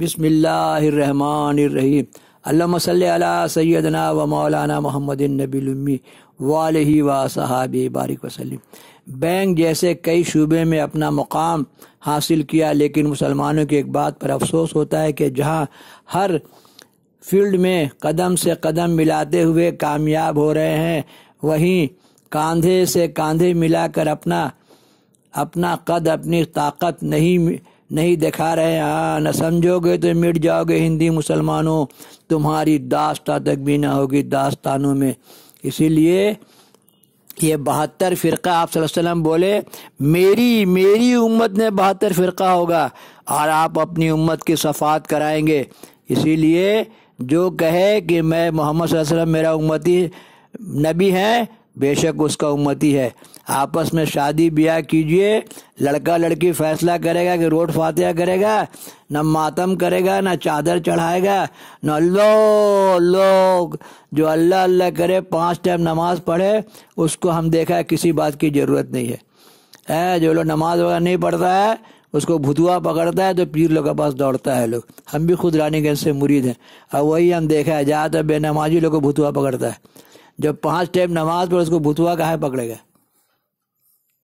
बिसमीम अल्लाम अला सैदना व मौलाना मोहम्मद नबीमी वाल व सहाबी बारिक वसलम बैंक जैसे कई शूबे में अपना मुकाम हासिल किया लेकिन मुसलमानों की एक बात पर अफसोस होता है कि जहां हर फील्ड में कदम से कदम मिलाते हुए कामयाब हो रहे हैं वहीं कांधे से कांधे मिलाकर अपना अपना कद अपनी ताकत नहीं नहीं दिखा रहे हाँ न समझोगे तो मिट जाओगे हिंदी मुसलमानों तुम्हारी दास्ता तक भी ना होगी दास्तानों में इसीलिए ये बहत्तर फ़िरका आप वसल्लम बोले मेरी मेरी उम्मत में बहत्तर फ़िरका होगा और आप अपनी उम्मत की सफ़ात कराएंगे इसीलिए जो कहे कि मैं मोहम्मद वसल्लम मेरा उम्मती नबी है बेशक उसका उम्मती है आपस में शादी ब्याह कीजिए लड़का लड़की फैसला करेगा कि रोड फातिया करेगा न मातम करेगा न चादर चढ़ाएगा न लो लोग जो अल्लाह अल्लाह करे पांच टाइम नमाज पढ़े उसको हम देखा है किसी बात की ज़रूरत नहीं है ए जो लोग नमाज वगैरह नहीं पढ़ता है उसको भुतुआ पकड़ता है तो पीर लोग के पास दौड़ता है लोग हम भी खुद रानीगंज से मुरीद हैं और वही हम देखा है ज़्यादातर बेनमाजी लोग को भुतुआ पकड़ता है जब पाँच टाइम नमाज पढ़े उसको भुतुआ कहाँ पकड़ेगा